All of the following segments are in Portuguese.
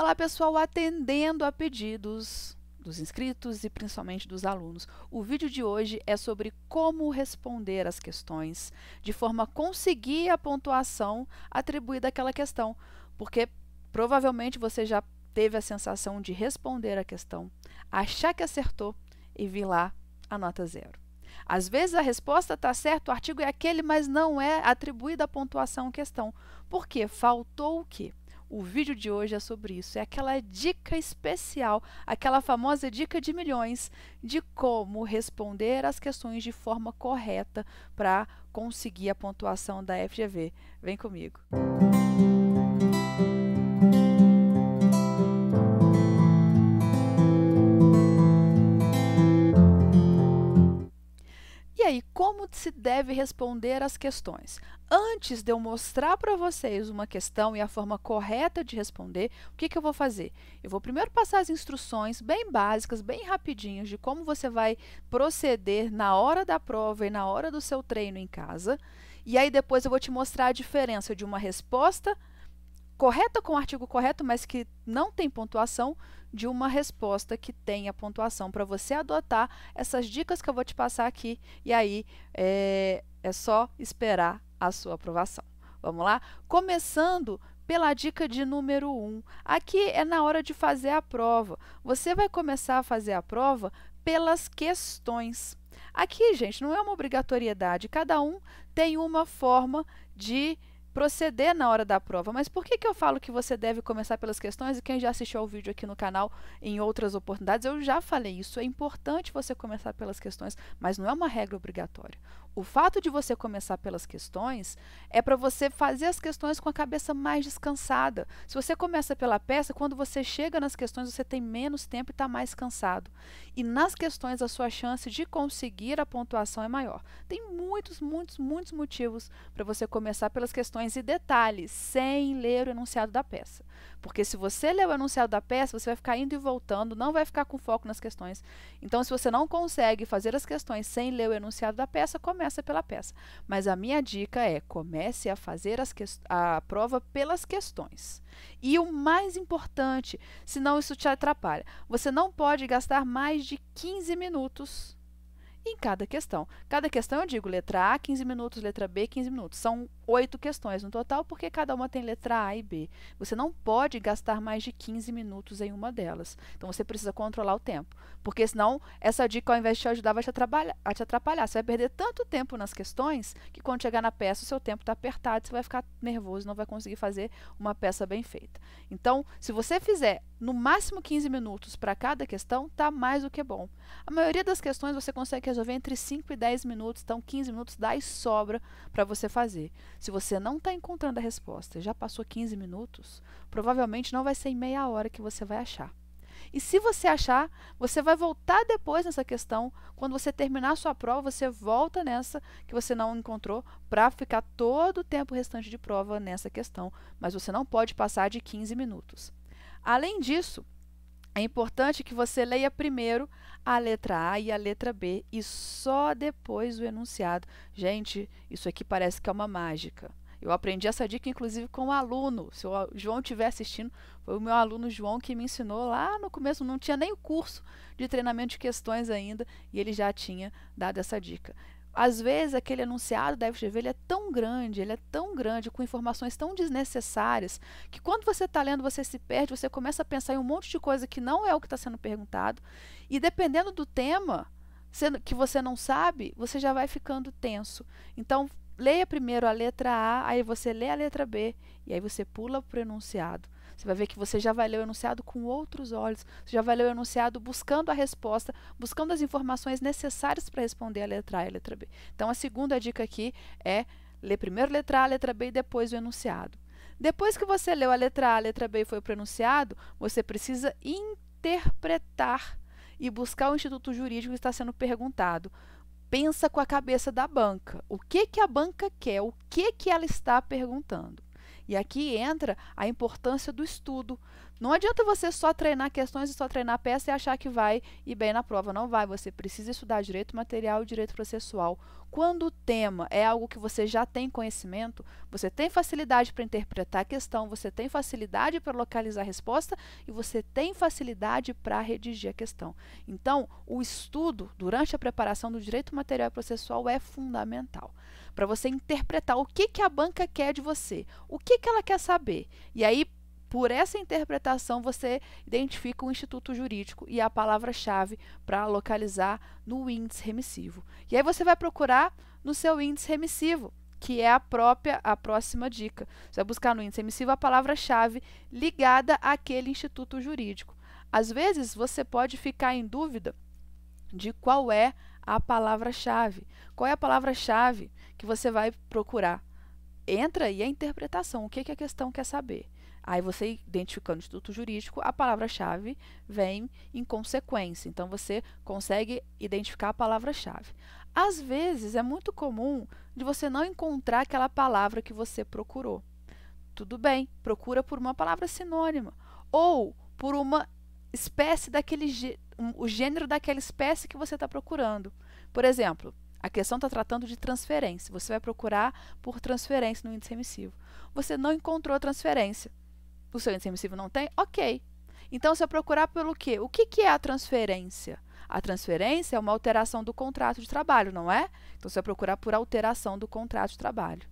Olá, pessoal, atendendo a pedidos dos inscritos e principalmente dos alunos. O vídeo de hoje é sobre como responder as questões de forma a conseguir a pontuação atribuída àquela questão, porque provavelmente você já teve a sensação de responder a questão, achar que acertou e vir lá a nota zero. Às vezes a resposta está certa, o artigo é aquele, mas não é atribuída a pontuação à questão. Por quê? Faltou o quê? O vídeo de hoje é sobre isso, é aquela dica especial, aquela famosa dica de milhões de como responder as questões de forma correta para conseguir a pontuação da FGV. Vem comigo. Música E aí, como se deve responder às questões? Antes de eu mostrar para vocês uma questão e a forma correta de responder, o que, que eu vou fazer? Eu vou primeiro passar as instruções bem básicas, bem rapidinhas, de como você vai proceder na hora da prova e na hora do seu treino em casa. E aí, depois, eu vou te mostrar a diferença de uma resposta correta com o artigo correto, mas que não tem pontuação, de uma resposta que tenha pontuação para você adotar essas dicas que eu vou te passar aqui. E aí é, é só esperar a sua aprovação. Vamos lá? Começando pela dica de número 1. Um. Aqui é na hora de fazer a prova. Você vai começar a fazer a prova pelas questões. Aqui, gente, não é uma obrigatoriedade. Cada um tem uma forma de proceder na hora da prova. Mas por que, que eu falo que você deve começar pelas questões? E quem já assistiu ao vídeo aqui no canal em outras oportunidades, eu já falei isso. É importante você começar pelas questões, mas não é uma regra obrigatória. O fato de você começar pelas questões é para você fazer as questões com a cabeça mais descansada. Se você começa pela peça, quando você chega nas questões, você tem menos tempo e está mais cansado. E nas questões, a sua chance de conseguir a pontuação é maior. Tem muitos, muitos, muitos motivos para você começar pelas questões e detalhes, sem ler o enunciado da peça. Porque se você ler o enunciado da peça, você vai ficar indo e voltando, não vai ficar com foco nas questões. Então, se você não consegue fazer as questões sem ler o enunciado da peça, começa pela peça. Mas a minha dica é: comece a fazer as a prova pelas questões. E o mais importante, senão isso te atrapalha, você não pode gastar mais de 15 minutos em cada questão. Cada questão eu digo letra A, 15 minutos, letra B, 15 minutos. São oito questões no total, porque cada uma tem letra A e B. Você não pode gastar mais de 15 minutos em uma delas. Então você precisa controlar o tempo. Porque senão, essa dica, ao invés de te ajudar, vai te atrapalhar. te atrapalhar. Você vai perder tanto tempo nas questões que quando chegar na peça, o seu tempo está apertado, você vai ficar nervoso, e não vai conseguir fazer uma peça bem feita. Então, se você fizer no máximo 15 minutos para cada questão, está mais do que bom. A maioria das questões você consegue resolver entre 5 e 10 minutos, então 15 minutos dá e sobra para você fazer. Se você não está encontrando a resposta e já passou 15 minutos, provavelmente não vai ser em meia hora que você vai achar. E se você achar, você vai voltar depois nessa questão. Quando você terminar a sua prova, você volta nessa que você não encontrou para ficar todo o tempo restante de prova nessa questão. Mas você não pode passar de 15 minutos. Além disso, é importante que você leia primeiro a letra A e a letra B e só depois o enunciado. Gente, isso aqui parece que é uma mágica. Eu aprendi essa dica, inclusive, com um aluno. Se o João estiver assistindo, foi o meu aluno João que me ensinou lá no começo. Não tinha nem o curso de treinamento de questões ainda e ele já tinha dado essa dica. Às vezes, aquele enunciado da FGV ele é tão grande, ele é tão grande, com informações tão desnecessárias, que quando você está lendo, você se perde, você começa a pensar em um monte de coisa que não é o que está sendo perguntado. E dependendo do tema que você não sabe, você já vai ficando tenso. Então, leia primeiro a letra A, aí você lê a letra B, e aí você pula para o enunciado. Você vai ver que você já vai ler o enunciado com outros olhos, você já vai ler o enunciado buscando a resposta, buscando as informações necessárias para responder a letra A e a letra B. Então, a segunda dica aqui é ler primeiro a letra A, a letra B e depois o enunciado. Depois que você leu a letra A, a letra B e foi para o enunciado, você precisa interpretar e buscar o instituto jurídico que está sendo perguntado pensa com a cabeça da banca. O que que a banca quer? O que que ela está perguntando? E aqui entra a importância do estudo. Não adianta você só treinar questões e só treinar peça e achar que vai ir bem na prova. Não vai. Você precisa estudar direito material e direito processual. Quando o tema é algo que você já tem conhecimento, você tem facilidade para interpretar a questão, você tem facilidade para localizar a resposta e você tem facilidade para redigir a questão. Então, o estudo durante a preparação do direito material e processual é fundamental para você interpretar o que, que a banca quer de você, o que, que ela quer saber. E aí, por essa interpretação, você identifica o instituto jurídico e a palavra-chave para localizar no índice remissivo. E aí você vai procurar no seu índice remissivo, que é a própria a próxima dica. Você vai buscar no índice remissivo a palavra-chave ligada àquele instituto jurídico. Às vezes, você pode ficar em dúvida de qual é a palavra-chave. Qual é a palavra-chave que você vai procurar? Entra aí a interpretação, o que, que a questão quer saber. Aí você, identificando o instituto jurídico, a palavra-chave vem em consequência. Então, você consegue identificar a palavra-chave. Às vezes, é muito comum de você não encontrar aquela palavra que você procurou. Tudo bem, procura por uma palavra sinônima ou por uma espécie daquele o gênero daquela espécie que você está procurando. Por exemplo, a questão está tratando de transferência. Você vai procurar por transferência no índice remissivo. Você não encontrou transferência. O seu índice remissivo não tem? Ok. Então, você vai procurar pelo quê? O que, que é a transferência? A transferência é uma alteração do contrato de trabalho, não é? Então, você vai procurar por alteração do contrato de trabalho.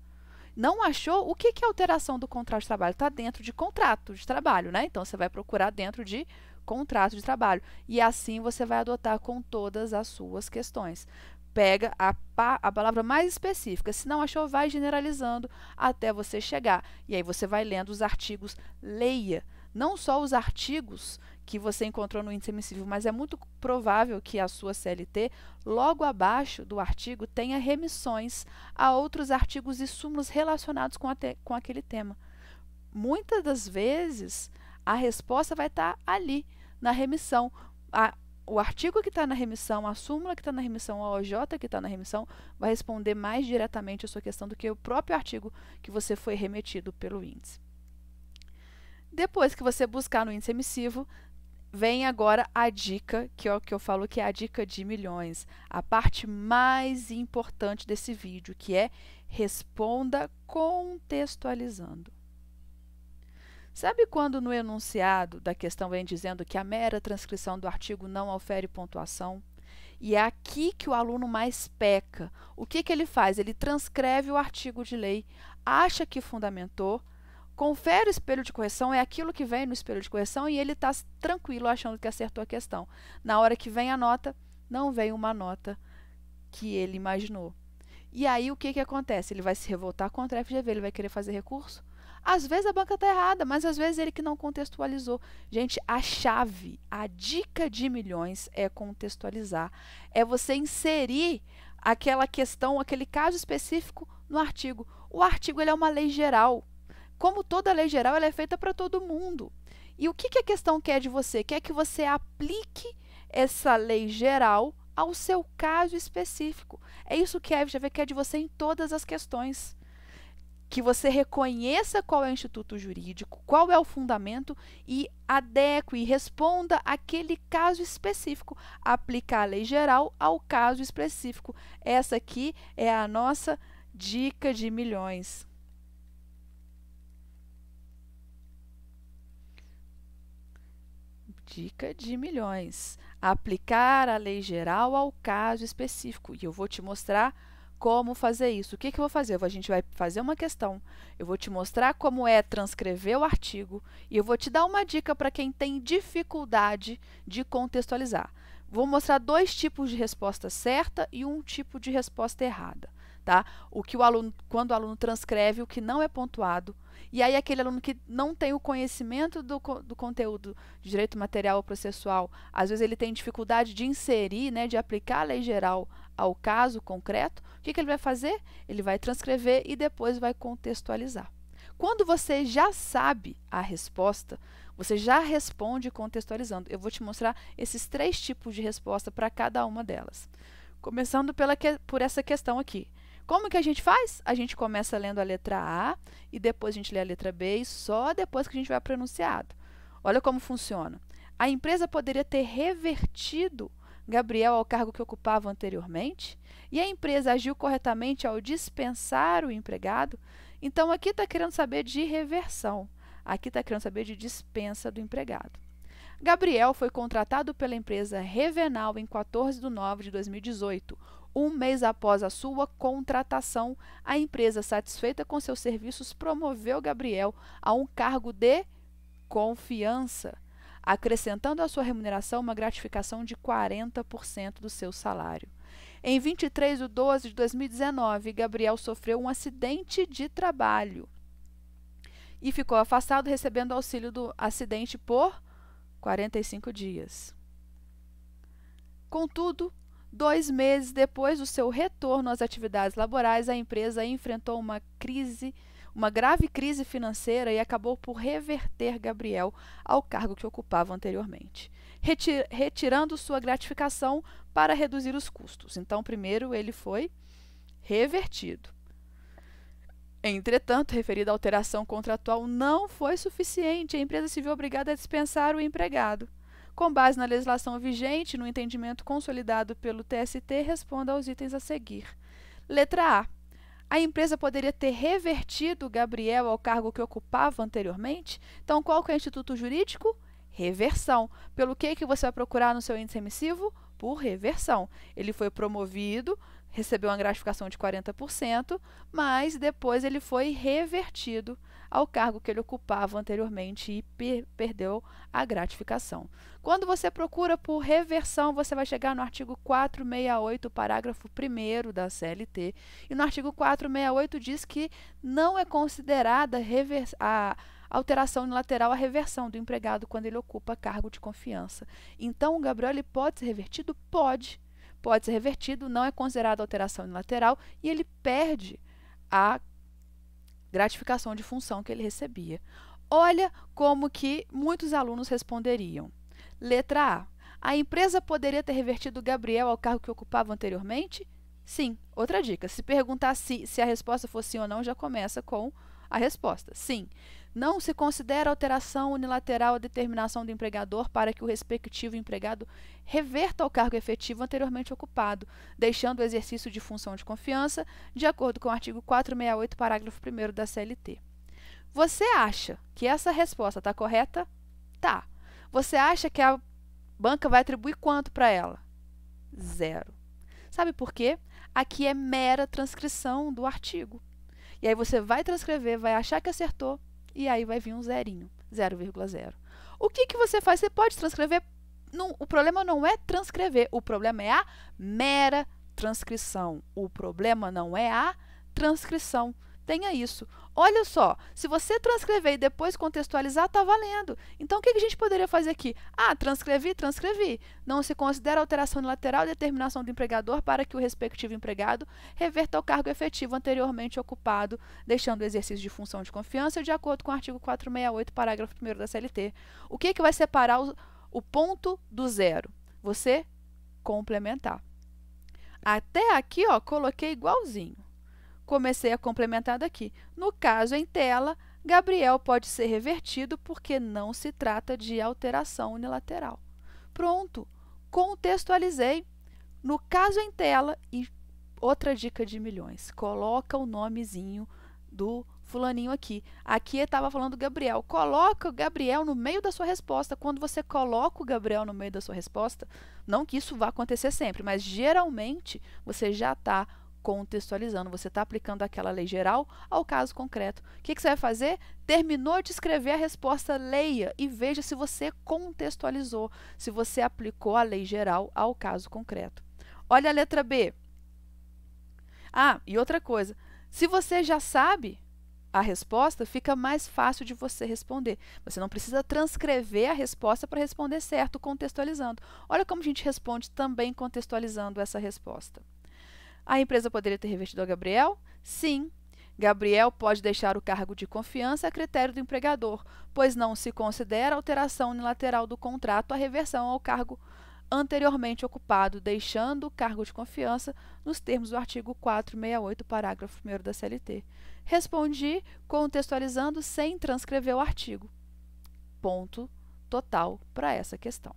Não achou? O que, que é alteração do contrato de trabalho? Está dentro de contrato de trabalho, né? Então, você vai procurar dentro de contrato de trabalho. E assim você vai adotar com todas as suas questões. Pega a, a palavra mais específica, se não achou, vai generalizando até você chegar. E aí você vai lendo os artigos, leia não só os artigos que você encontrou no índice emissivo, mas é muito provável que a sua CLT, logo abaixo do artigo, tenha remissões a outros artigos e súmulas relacionados com, com aquele tema. Muitas das vezes, a resposta vai estar tá ali na remissão. A, o artigo que está na remissão, a súmula que está na remissão, a OJ que está na remissão, vai responder mais diretamente a sua questão do que o próprio artigo que você foi remetido pelo índice. Depois que você buscar no índice emissivo, vem agora a dica, que é o que eu falo que é a dica de milhões, a parte mais importante desse vídeo, que é responda contextualizando. Sabe quando no enunciado da questão vem dizendo que a mera transcrição do artigo não ofere pontuação? E é aqui que o aluno mais peca. O que, que ele faz? Ele transcreve o artigo de lei, acha que fundamentou, confere o espelho de correção, é aquilo que vem no espelho de correção e ele está tranquilo achando que acertou a questão. Na hora que vem a nota, não vem uma nota que ele imaginou. E aí o que, que acontece? Ele vai se revoltar contra a FGV, ele vai querer fazer recurso, às vezes a banca está errada, mas às vezes ele que não contextualizou. Gente, a chave, a dica de milhões é contextualizar. É você inserir aquela questão, aquele caso específico no artigo. O artigo ele é uma lei geral. Como toda lei geral, ela é feita para todo mundo. E o que, que a questão quer de você? Quer que você aplique essa lei geral ao seu caso específico. É isso que a FGV quer de você em todas as questões que você reconheça qual é o instituto jurídico, qual é o fundamento e adeque e responda aquele caso específico, aplicar a lei geral ao caso específico. Essa aqui é a nossa dica de milhões. Dica de milhões. Aplicar a lei geral ao caso específico. E eu vou te mostrar como fazer isso. O que, que eu vou fazer? A gente vai fazer uma questão, eu vou te mostrar como é transcrever o artigo e eu vou te dar uma dica para quem tem dificuldade de contextualizar. Vou mostrar dois tipos de resposta certa e um tipo de resposta errada tá? O que o aluno, quando o aluno transcreve o que não é pontuado. E aí aquele aluno que não tem o conhecimento do, do conteúdo de direito material ou processual, às vezes ele tem dificuldade de inserir, né, de aplicar a lei geral ao caso concreto, o que, que ele vai fazer? Ele vai transcrever e depois vai contextualizar. Quando você já sabe a resposta, você já responde contextualizando. Eu vou te mostrar esses três tipos de resposta para cada uma delas. Começando pela que, por essa questão aqui. Como que a gente faz? A gente começa lendo a letra A e depois a gente lê a letra B e só depois que a gente vai pronunciado. Olha como funciona. A empresa poderia ter revertido Gabriel ao cargo que ocupava anteriormente e a empresa agiu corretamente ao dispensar o empregado. Então, aqui está querendo saber de reversão. Aqui está querendo saber de dispensa do empregado. Gabriel foi contratado pela empresa Revenal em 14 de novembro de 2018, um mês após a sua contratação, a empresa, satisfeita com seus serviços, promoveu Gabriel a um cargo de confiança, acrescentando à sua remuneração uma gratificação de 40% do seu salário. Em 23 de 12 de 2019, Gabriel sofreu um acidente de trabalho e ficou afastado, recebendo auxílio do acidente por 45 dias. Contudo, Dois meses depois do seu retorno às atividades laborais, a empresa enfrentou uma crise, uma grave crise financeira e acabou por reverter Gabriel ao cargo que ocupava anteriormente, retir retirando sua gratificação para reduzir os custos. Então, primeiro ele foi revertido. Entretanto, referida alteração contratual não foi suficiente. A empresa se viu obrigada a dispensar o empregado. Com base na legislação vigente no entendimento consolidado pelo TST, responda aos itens a seguir. Letra A. A empresa poderia ter revertido Gabriel ao cargo que ocupava anteriormente? Então, qual que é o instituto jurídico? Reversão. Pelo que, que você vai procurar no seu índice remissivo? Por reversão. Ele foi promovido, recebeu uma gratificação de 40%, mas depois ele foi revertido ao cargo que ele ocupava anteriormente e per perdeu a gratificação. Quando você procura por reversão, você vai chegar no artigo 468, parágrafo 1 da CLT, e no artigo 468 diz que não é considerada a alteração unilateral a reversão do empregado quando ele ocupa cargo de confiança. Então, o Gabriel ele pode ser revertido? Pode. Pode ser revertido, não é considerada alteração unilateral e ele perde a gratificação de função que ele recebia. Olha como que muitos alunos responderiam. Letra A. A empresa poderia ter revertido Gabriel ao cargo que ocupava anteriormente? Sim. Outra dica. Se perguntar se, se a resposta fosse sim ou não, já começa com a resposta: sim. Não se considera alteração unilateral a determinação do empregador para que o respectivo empregado reverta ao cargo efetivo anteriormente ocupado, deixando o exercício de função de confiança, de acordo com o artigo 468, parágrafo 1 da CLT. Você acha que essa resposta está correta? Tá. Você acha que a banca vai atribuir quanto para ela? Zero. Sabe por quê? Aqui é mera transcrição do artigo. E aí você vai transcrever, vai achar que acertou, e aí vai vir um zerinho, 0,0. O que, que você faz? Você pode transcrever. Não, o problema não é transcrever, o problema é a mera transcrição. O problema não é a transcrição. Tenha isso. Olha só, se você transcrever e depois contextualizar, está valendo. Então, o que a gente poderia fazer aqui? Ah, transcrevi, transcrevi. Não se considera alteração unilateral determinação do empregador para que o respectivo empregado reverta ao cargo efetivo anteriormente ocupado, deixando o exercício de função de confiança de acordo com o artigo 468, parágrafo 1 da CLT. O que, é que vai separar o, o ponto do zero? Você complementar. Até aqui, ó, coloquei igualzinho comecei a complementar daqui. No caso em tela, Gabriel pode ser revertido porque não se trata de alteração unilateral. Pronto, contextualizei. No caso em tela, e outra dica de milhões, coloca o nomezinho do fulaninho aqui. Aqui estava falando Gabriel. Coloca o Gabriel no meio da sua resposta. Quando você coloca o Gabriel no meio da sua resposta, não que isso vá acontecer sempre, mas geralmente você já está contextualizando, você está aplicando aquela lei geral ao caso concreto. O que, que, você vai fazer? Terminou de escrever a resposta, leia e veja se você contextualizou, se você aplicou a lei geral ao caso concreto. Olha a letra B. Ah, e outra coisa, se você já sabe a resposta, fica mais fácil de você responder. Você não precisa transcrever a resposta para responder certo, contextualizando. Olha como a gente responde também contextualizando essa resposta. A empresa poderia ter revertido a Gabriel? Sim. Gabriel pode deixar o cargo de confiança a critério do empregador, pois não se considera alteração unilateral do contrato a reversão ao cargo anteriormente ocupado, deixando o cargo de confiança nos termos do artigo 468, parágrafo 1 da CLT. Respondi contextualizando sem transcrever o artigo. Ponto total para essa questão.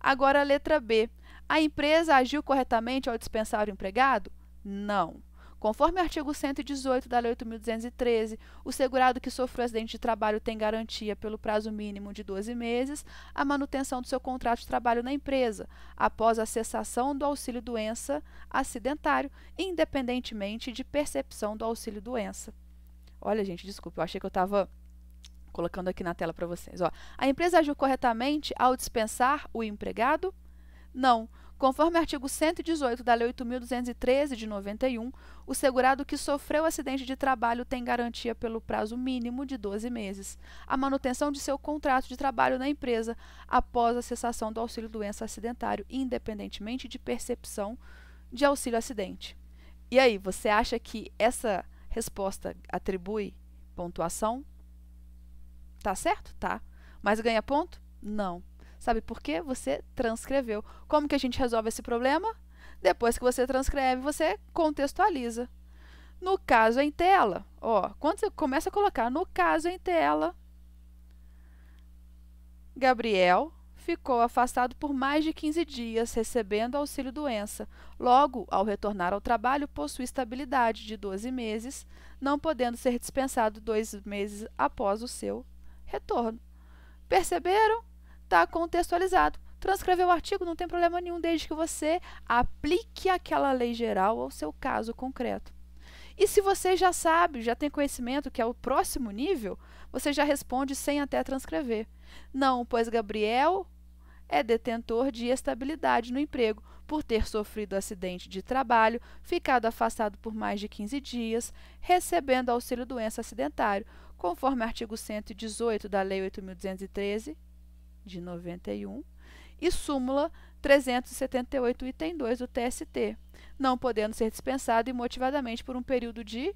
Agora a letra B. A empresa agiu corretamente ao dispensar o empregado? Não. Conforme o artigo 118 da Lei 8.213, o segurado que sofreu acidente de trabalho tem garantia, pelo prazo mínimo de 12 meses, a manutenção do seu contrato de trabalho na empresa, após a cessação do auxílio-doença acidentário, independentemente de percepção do auxílio-doença. Olha, gente, desculpa, eu achei que eu estava colocando aqui na tela para vocês. Ó, a empresa agiu corretamente ao dispensar o empregado? Não. Conforme o artigo 118 da Lei 8.213 de 91, o segurado que sofreu acidente de trabalho tem garantia pelo prazo mínimo de 12 meses a manutenção de seu contrato de trabalho na empresa após a cessação do auxílio doença acidentário, independentemente de percepção de auxílio acidente. E aí, você acha que essa resposta atribui pontuação? Tá certo? Tá. Mas ganha ponto? Não. Sabe por quê? Você transcreveu. Como que a gente resolve esse problema? Depois que você transcreve, você contextualiza. No caso em tela, ó, quando você começa a colocar no caso em tela, Gabriel ficou afastado por mais de 15 dias recebendo auxílio doença. Logo, ao retornar ao trabalho, possui estabilidade de 12 meses, não podendo ser dispensado dois meses após o seu retorno. Perceberam? está contextualizado. Transcrever o artigo não tem problema nenhum, desde que você aplique aquela lei geral ao seu caso concreto. E se você já sabe, já tem conhecimento, que é o próximo nível, você já responde sem até transcrever. Não, pois Gabriel é detentor de estabilidade no emprego por ter sofrido acidente de trabalho, ficado afastado por mais de 15 dias, recebendo auxílio doença acidentário, conforme artigo 118 da Lei 8.213 de 91 e súmula 378, item 2 do TST, não podendo ser dispensado imotivadamente por um período de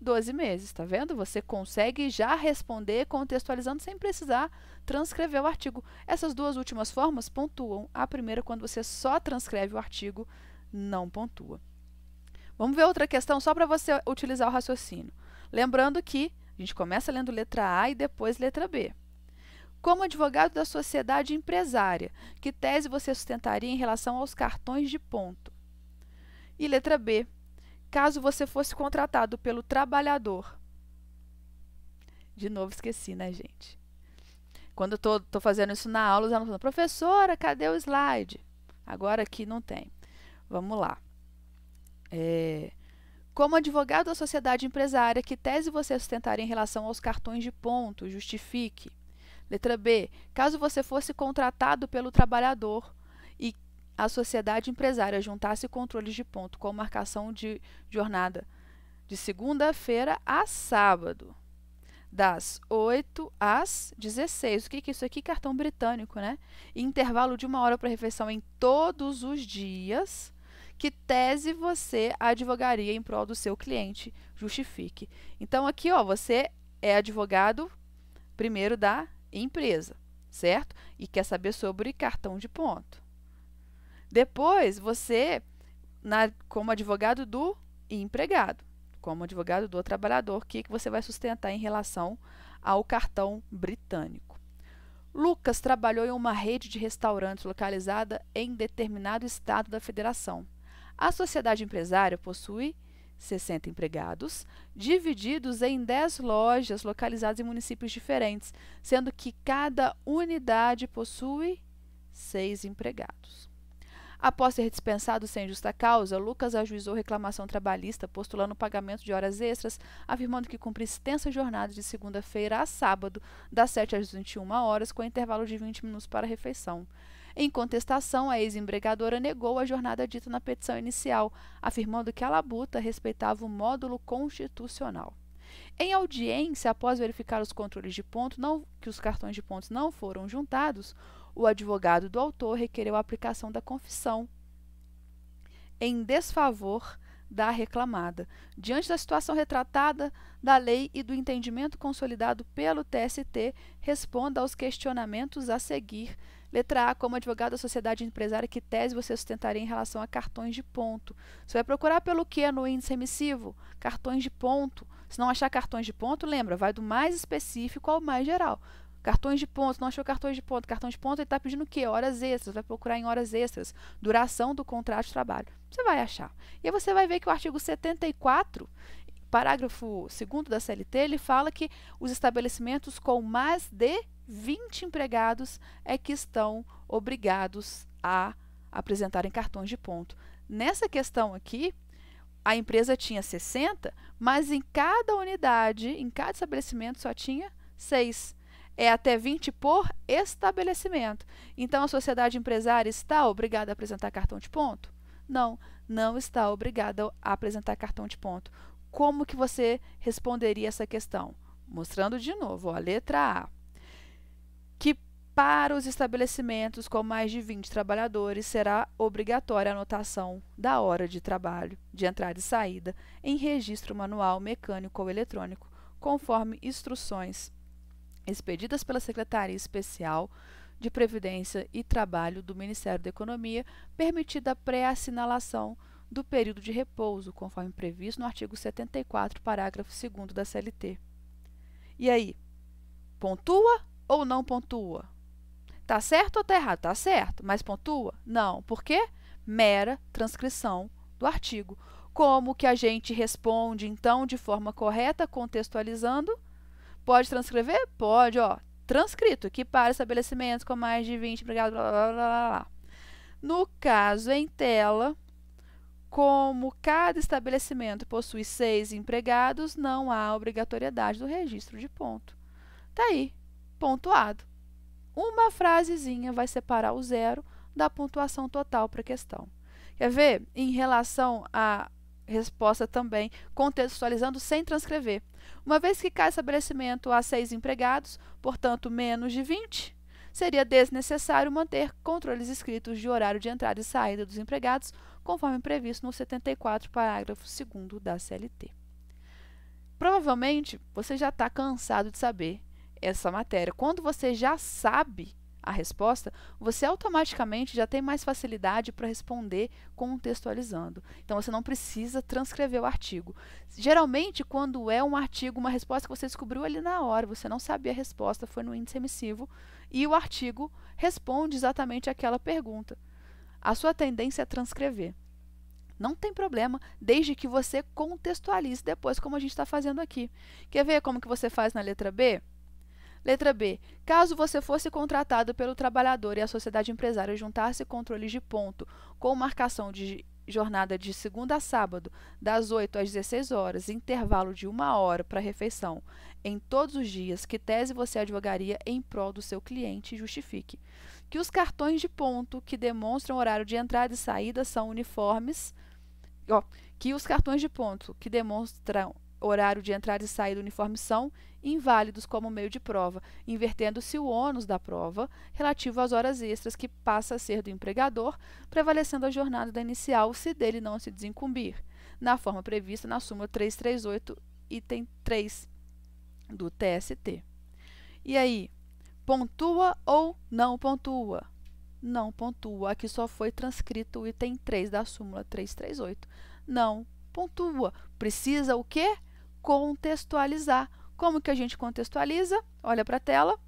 12 meses, está vendo? Você consegue já responder contextualizando sem precisar transcrever o artigo. Essas duas últimas formas pontuam. A primeira, quando você só transcreve o artigo, não pontua. Vamos ver outra questão só para você utilizar o raciocínio. Lembrando que a gente começa lendo letra A e depois letra B como advogado da sociedade empresária, que tese você sustentaria em relação aos cartões de ponto? E letra B, caso você fosse contratado pelo trabalhador. De novo esqueci, né, gente? Quando eu fazendo isso na aula, os alunos falam, professora, cadê o slide? Agora aqui não tem. Vamos lá. É, como advogado da sociedade empresária, que tese você sustentaria em relação aos cartões de ponto? Justifique. Letra B. Caso você fosse contratado pelo trabalhador e a sociedade empresária juntasse controles de ponto com marcação de jornada de segunda-feira a sábado, das 8 às 16. O que, é isso aqui? Cartão britânico, né? Intervalo de uma hora para refeição em todos os dias. Que tese você advogaria em prol do seu cliente? Justifique. Então, aqui, ó, você é advogado primeiro da empresa, certo? E quer saber sobre cartão de ponto. Depois, você, na, como advogado do empregado, como advogado do trabalhador, o que, que você vai sustentar em relação ao cartão britânico. Lucas trabalhou em uma rede de restaurantes localizada em determinado estado da federação. A sociedade empresária possui 60 empregados, divididos em 10 lojas localizadas em municípios diferentes, sendo que cada unidade possui 6 empregados. Após ser dispensado sem justa causa, Lucas ajuizou reclamação trabalhista, postulando o pagamento de horas extras, afirmando que cumpre extensa jornada de segunda-feira a sábado, das 7 às 21 horas, com intervalo de 20 minutos para refeição. Em contestação, a ex-empregadora negou a jornada dita na petição inicial, afirmando que a labuta respeitava o módulo constitucional. Em audiência, após verificar os controles de ponto, não, que os cartões de pontos não foram juntados, o advogado do autor requereu a aplicação da confissão em desfavor da reclamada. Diante da situação retratada da lei e do entendimento consolidado pelo TST, responda aos questionamentos a seguir Letra A, como advogado da sociedade empresária, que tese você sustentaria em relação a cartões de ponto? Você vai procurar pelo que no índice emissivo? Cartões de ponto. Se não achar cartões de ponto, lembra, vai do mais específico ao mais geral. Cartões de ponto, não achou cartões de ponto. Cartão de ponto, ele está pedindo o quê? Horas extras. Vai procurar em horas extras. Duração do contrato de trabalho. Você vai achar. E aí você vai ver que o artigo 74, parágrafo 2 da CLT, ele fala que os estabelecimentos com mais de 20 empregados é que estão obrigados a apresentarem cartões de ponto. Nessa questão aqui, a empresa tinha 60, mas em cada unidade, em cada estabelecimento, só tinha 6. É até 20 por estabelecimento. Então, a sociedade empresária está obrigada a apresentar cartão de ponto? Não, não está obrigada a apresentar cartão de ponto. Como que você responderia essa questão? Mostrando de novo, ó, a letra A para os estabelecimentos com mais de 20 trabalhadores, será obrigatória a anotação da hora de trabalho, de entrada e saída, em registro manual, mecânico ou eletrônico, conforme instruções expedidas pela Secretaria Especial de Previdência e Trabalho do Ministério da Economia, permitida a pré-assinalação do período de repouso, conforme previsto no artigo 74, parágrafo 2 da CLT. E aí? Pontua ou não pontua? Tá certo ou tá errado? Tá certo, mas pontua? Não. Por quê? Mera transcrição do artigo. Como que a gente responde, então, de forma correta, contextualizando? Pode transcrever? Pode, ó. Transcrito, que para estabelecimentos com mais de 20 empregados, blá, blá, blá, blá. No caso, em tela, como cada estabelecimento possui seis empregados, não há obrigatoriedade do registro de ponto. Tá aí, pontuado. Uma frasezinha vai separar o zero da pontuação total para a questão. Quer ver? Em relação à resposta também, contextualizando sem transcrever. Uma vez que cada estabelecimento há seis empregados, portanto menos de 20, seria desnecessário manter controles escritos de horário de entrada e saída dos empregados, conforme previsto no 74, parágrafo 2 da CLT. Provavelmente você já está cansado de saber essa matéria. Quando você já sabe a resposta, você automaticamente já tem mais facilidade para responder contextualizando. Então você não precisa transcrever o artigo. Geralmente, quando é um artigo, uma resposta que você descobriu ali na hora, você não sabia a resposta, foi no índice emissivo, e o artigo responde exatamente aquela pergunta. A sua tendência é transcrever. Não tem problema, desde que você contextualize depois, como a gente está fazendo aqui. Quer ver como que você faz na letra B? Letra B. Caso você fosse contratado pelo trabalhador e a sociedade empresária juntasse controles de ponto com marcação de jornada de segunda a sábado, das 8 às 16 horas, intervalo de uma hora para refeição, em todos os dias, que tese você advogaria em prol do seu cliente e justifique? Que os cartões de ponto que demonstram horário de entrada e saída são uniformes. Ó, que os cartões de ponto que demonstram horário de entrada e saída do uniforme são inválidos como meio de prova, invertendo-se o ônus da prova relativo às horas extras que passa a ser do empregador, prevalecendo a jornada da inicial se dele não se desincumbir, na forma prevista na súmula 338, item 3 do TST. E aí, pontua ou não pontua? Não pontua. Aqui só foi transcrito o item 3 da súmula 338. Não pontua. Precisa o quê? contextualizar. Como que a gente contextualiza? Olha para a tela.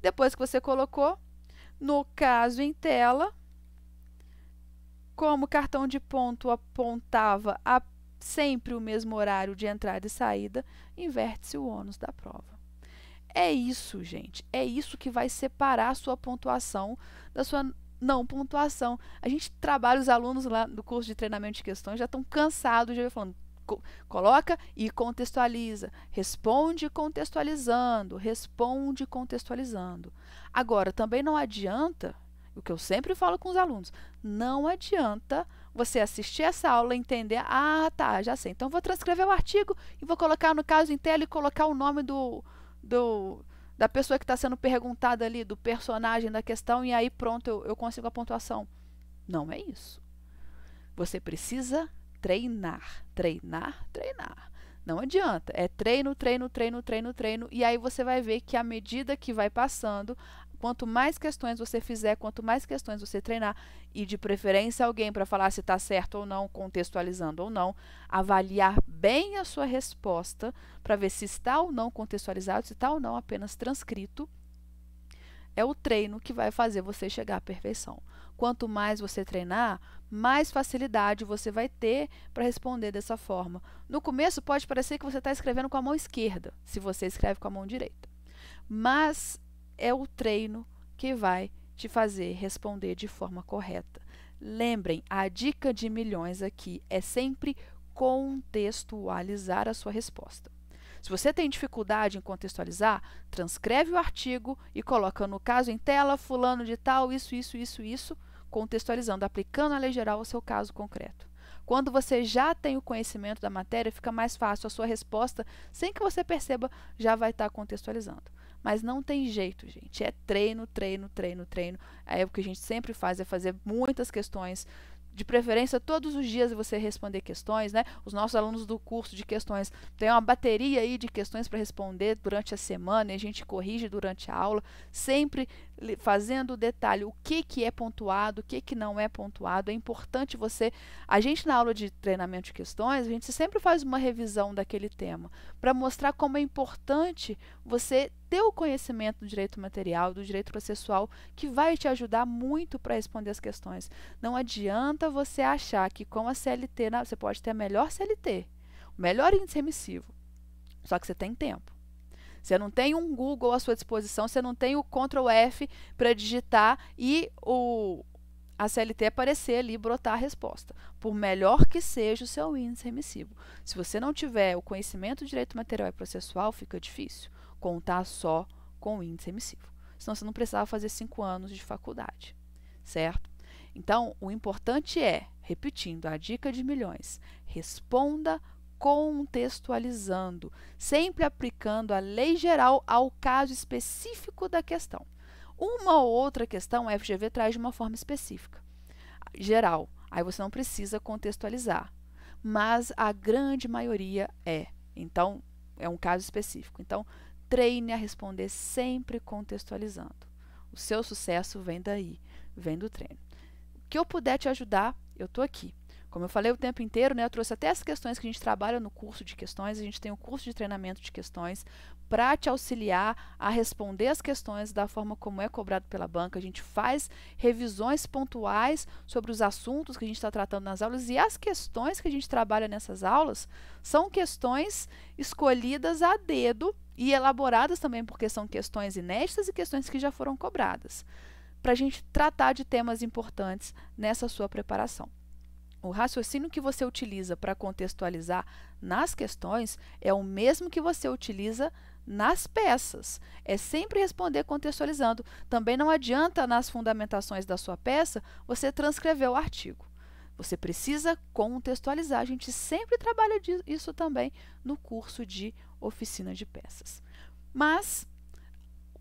Depois que você colocou, no caso em tela, como o cartão de ponto apontava a sempre o mesmo horário de entrada e saída, inverte-se o ônus da prova. É isso, gente. É isso que vai separar a sua pontuação da sua não pontuação. A gente trabalha os alunos lá do curso de treinamento de questões, já estão cansados, já falando, coloca e contextualiza. Responde contextualizando, responde contextualizando. Agora, também não adianta, o que eu sempre falo com os alunos, não adianta você assistir essa aula e entender, ah, tá, já sei. Então, vou transcrever o artigo e vou colocar no caso em tela e colocar o nome do, do da pessoa que está sendo perguntada ali, do personagem da questão, e aí pronto, eu, eu consigo a pontuação. Não é isso. Você precisa treinar, treinar, treinar. Não adianta. É treino, treino, treino, treino, treino. E aí você vai ver que à medida que vai passando, quanto mais questões você fizer, quanto mais questões você treinar, e de preferência alguém para falar se está certo ou não, contextualizando ou não, avaliar bem a sua resposta para ver se está ou não contextualizado, se está ou não apenas transcrito. É o treino que vai fazer você chegar à perfeição. Quanto mais você treinar, mais facilidade você vai ter para responder dessa forma. No começo, pode parecer que você está escrevendo com a mão esquerda, se você escreve com a mão direita. Mas é o treino que vai te fazer responder de forma correta. Lembrem, a dica de milhões aqui é sempre contextualizar a sua resposta. Se você tem dificuldade em contextualizar, transcreve o artigo e coloca no caso em tela fulano de tal, isso, isso, isso, isso, contextualizando, aplicando a lei geral ao seu caso concreto. Quando você já tem o conhecimento da matéria, fica mais fácil a sua resposta, sem que você perceba, já vai estar tá contextualizando. Mas não tem jeito, gente. É treino, treino, treino, treino. Aí é o que a gente sempre faz é fazer muitas questões de preferência todos os dias você responder questões, né? Os nossos alunos do curso de questões têm uma bateria aí de questões para responder durante a semana, e a gente corrige durante a aula, sempre fazendo o detalhe o que que é pontuado, o que que não é pontuado. É importante você, a gente na aula de treinamento de questões, a gente sempre faz uma revisão daquele tema para mostrar como é importante você ter o conhecimento do direito material, do direito processual, que vai te ajudar muito para responder as questões. Não adianta você achar que com a CLT, você pode ter a melhor CLT, o melhor índice remissivo, só que você tem tempo. Você não tem um Google à sua disposição, você não tem o Ctrl F para digitar e o, a CLT aparecer ali e brotar a resposta, por melhor que seja o seu índice remissivo. Se você não tiver o conhecimento do direito material e processual, fica difícil contar só com o índice emissivo. Senão você não precisava fazer cinco anos de faculdade, certo? Então, o importante é, repetindo a dica de milhões, responda contextualizando, sempre aplicando a lei geral ao caso específico da questão. Uma ou outra questão o FGV traz de uma forma específica, geral, aí você não precisa contextualizar, mas a grande maioria é. Então, é um caso específico. Então, treine a responder sempre contextualizando. O seu sucesso vem daí, vem do treino. O que eu puder te ajudar, eu estou aqui. Como eu falei o tempo inteiro, né, eu trouxe até as questões que a gente trabalha no curso de questões, a gente tem um curso de treinamento de questões para te auxiliar a responder as questões da forma como é cobrado pela banca. A gente faz revisões pontuais sobre os assuntos que a gente está tratando nas aulas e as questões que a gente trabalha nessas aulas são questões escolhidas a dedo e elaboradas também porque são questões inéditas e questões que já foram cobradas, para a gente tratar de temas importantes nessa sua preparação. O raciocínio que você utiliza para contextualizar nas questões é o mesmo que você utiliza nas peças. É sempre responder contextualizando. Também não adianta nas fundamentações da sua peça você transcrever o artigo. Você precisa contextualizar. A gente sempre trabalha isso também no curso de oficina de peças. Mas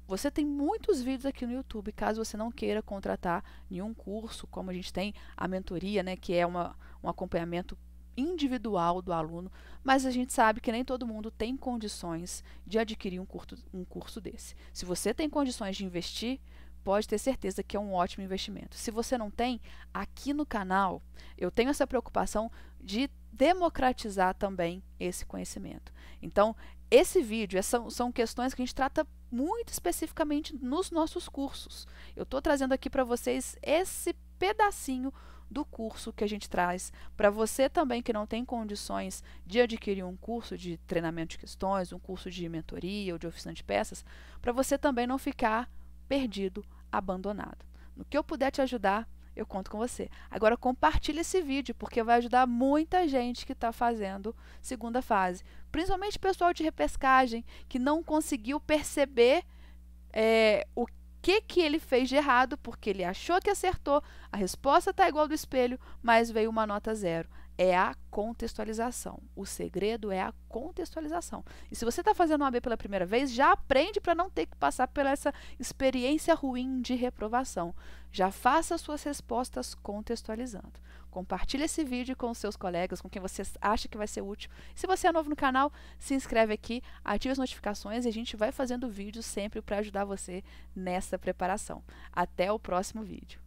você tem muitos vídeos aqui no YouTube, caso você não queira contratar nenhum curso, como a gente tem a mentoria, né, que é uma, um acompanhamento individual do aluno, mas a gente sabe que nem todo mundo tem condições de adquirir um, um curso desse. Se você tem condições de investir, pode ter certeza que é um ótimo investimento. Se você não tem, aqui no canal eu tenho essa preocupação de democratizar também esse conhecimento. Então, esse vídeo são, são questões que a gente trata muito especificamente nos nossos cursos. Eu estou trazendo aqui para vocês esse pedacinho do curso que a gente traz para você também que não tem condições de adquirir um curso de treinamento de questões, um curso de mentoria ou de oficina de peças, para você também não ficar perdido, abandonado. No que eu puder te ajudar, eu conto com você. Agora compartilhe esse vídeo, porque vai ajudar muita gente que está fazendo segunda fase. Principalmente pessoal de repescagem, que não conseguiu perceber é, o que, que ele fez de errado, porque ele achou que acertou, a resposta está igual do espelho, mas veio uma nota zero é a contextualização. O segredo é a contextualização. E se você está fazendo uma B pela primeira vez, já aprende para não ter que passar pela essa experiência ruim de reprovação. Já faça suas respostas contextualizando. Compartilhe esse vídeo com os seus colegas, com quem você acha que vai ser útil. Se você é novo no canal, se inscreve aqui, ative as notificações e a gente vai fazendo vídeos sempre para ajudar você nessa preparação. Até o próximo vídeo.